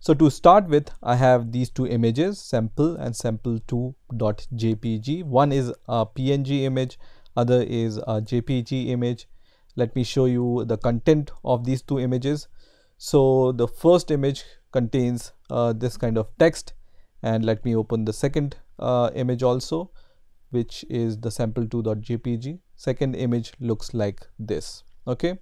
So to start with, I have these two images, sample and sample2.jpg. One is a PNG image, other is a JPG image. Let me show you the content of these two images. So the first image contains uh, this kind of text and let me open the second uh, image also which is the sample2.jpg. Second image looks like this okay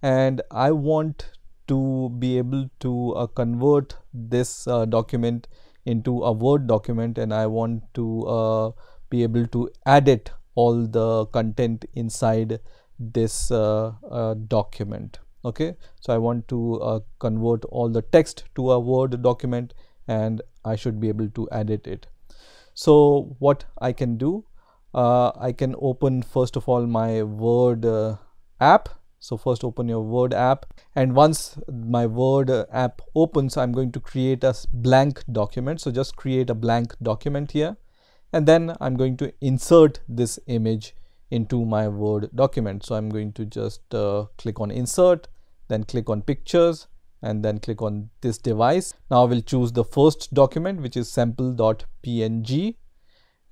and I want to be able to uh, convert this uh, document into a Word document and I want to uh, be able to edit all the content inside this uh, uh, document. Okay, so I want to uh, convert all the text to a Word document and I should be able to edit it. So what I can do, I can open first of all my Word app so first open your Word app and once my Word app opens, I'm going to create a blank document. So just create a blank document here and then I'm going to insert this image into my Word document. So I'm going to just uh, click on insert, then click on pictures and then click on this device. Now I will choose the first document which is sample.png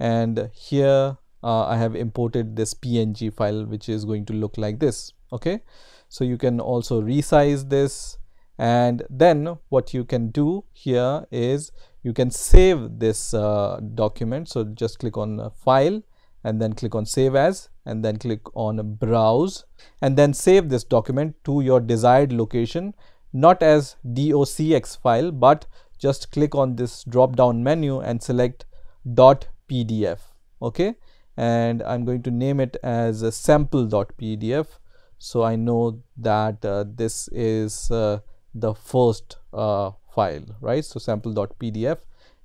and here uh, I have imported this PNG file which is going to look like this okay so you can also resize this and then what you can do here is you can save this uh, document so just click on uh, file and then click on save as and then click on browse and then save this document to your desired location not as docx file but just click on this drop down menu and select .pdf okay and I'm going to name it as a sample.pdf so I know that uh, this is uh, the first uh, file right so sample.pdf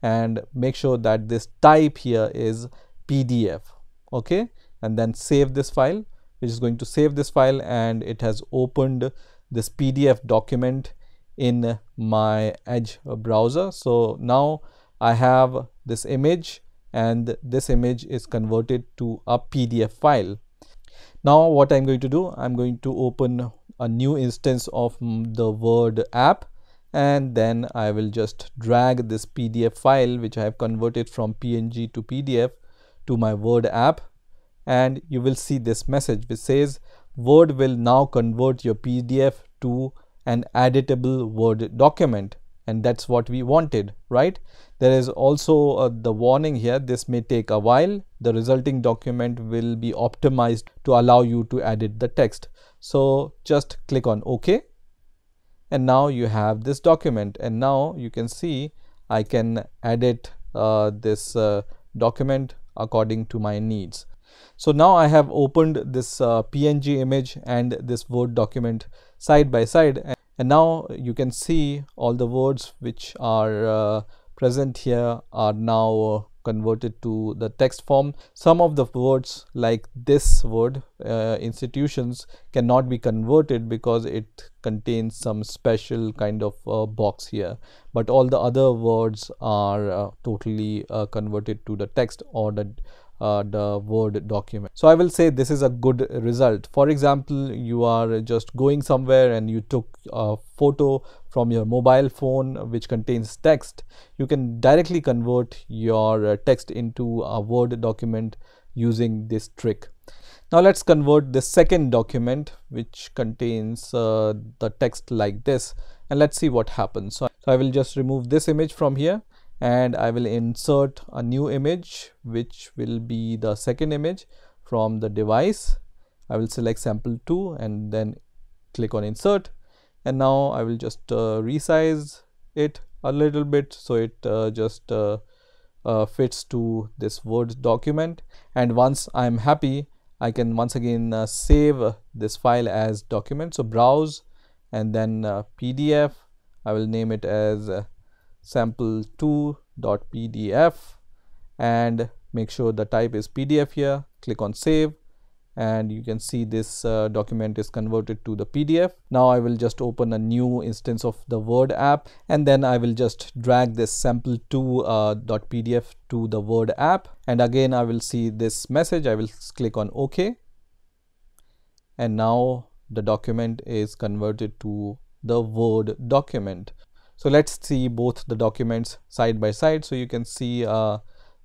and make sure that this type here is PDF okay and then save this file which is going to save this file and it has opened this PDF document in my edge browser so now I have this image and this image is converted to a PDF file. Now what I'm going to do, I'm going to open a new instance of the Word app and then I will just drag this PDF file which I have converted from PNG to PDF to my Word app and you will see this message which says Word will now convert your PDF to an editable Word document and that's what we wanted right there is also uh, the warning here this may take a while the resulting document will be optimized to allow you to edit the text so just click on ok and now you have this document and now you can see I can edit uh, this uh, document according to my needs so now I have opened this uh, PNG image and this Word document side by side and now you can see all the words which are uh, present here are now uh, converted to the text form some of the words like this word uh, institutions cannot be converted because it contains some special kind of uh, box here but all the other words are uh, totally uh, converted to the text or the uh, the Word document. So I will say this is a good result. For example, you are just going somewhere and you took a photo from your mobile phone which contains text. You can directly convert your uh, text into a Word document using this trick. Now let's convert the second document which contains uh, the text like this and let's see what happens. So I will just remove this image from here and I will insert a new image which will be the second image from the device. I will select sample 2 and then click on insert and now I will just uh, resize it a little bit so it uh, just uh, uh fits to this Word document and once I'm happy I can once again uh, save this file as document so browse and then uh, PDF I will name it as sample2.pdf and make sure the type is PDF here. Click on save and you can see this uh, document is converted to the PDF. Now I will just open a new instance of the Word app and then I will just drag this sample2.pdf uh, to the Word app and again I will see this message. I will click on OK and now the document is converted to the Word document. So let us see both the documents side by side. So you can see uh,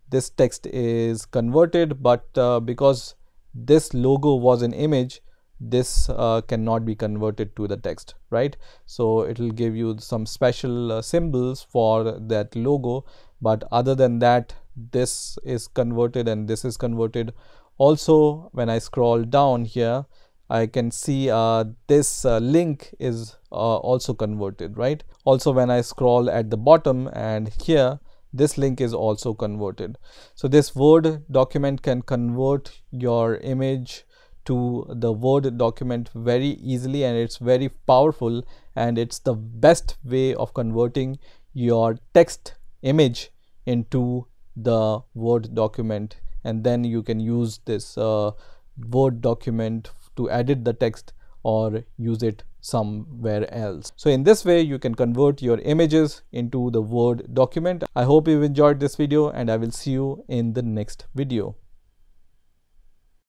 this text is converted but uh, because this logo was an image this uh, cannot be converted to the text right so it will give you some special uh, symbols for that logo but other than that this is converted and this is converted also when I scroll down here I can see uh, this uh, link is uh, also converted, right? Also, when I scroll at the bottom and here, this link is also converted. So this Word document can convert your image to the Word document very easily and it's very powerful and it's the best way of converting your text image into the Word document and then you can use this uh, Word document to edit the text or use it somewhere else. So in this way, you can convert your images into the Word document. I hope you've enjoyed this video and I will see you in the next video.